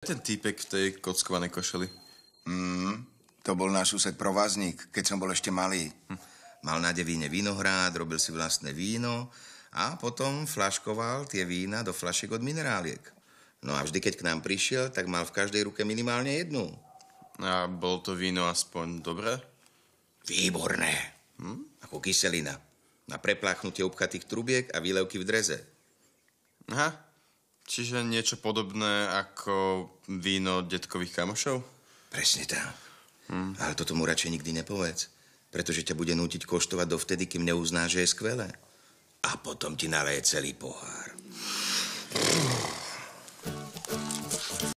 Ten týpek v tej kockovanej košeli. Mm, to bol náš sused provazník, keď som bol ešte malý. Hm. Mal na devíne vinohrad, robil si vlastné víno a potom flaškoval tie vína do flašek od mineráliek. No a vždy, keď k nám prišiel, tak mal v každej ruke minimálne jednu. A bol to víno aspoň dobré? Výborné. Hm? Ako kyselina. Na prepláchnutie obchatých trubiek a výlevky v dreze. Aha, Čiže niečo podobné ako víno detkových kamošov? Presne tak. Hmm. Ale toto mu radšej nikdy nepovedz, pretože ťa bude nútiť koštovať dovtedy, kým neuzná, že je skvelé. A potom ti naleje celý pohár.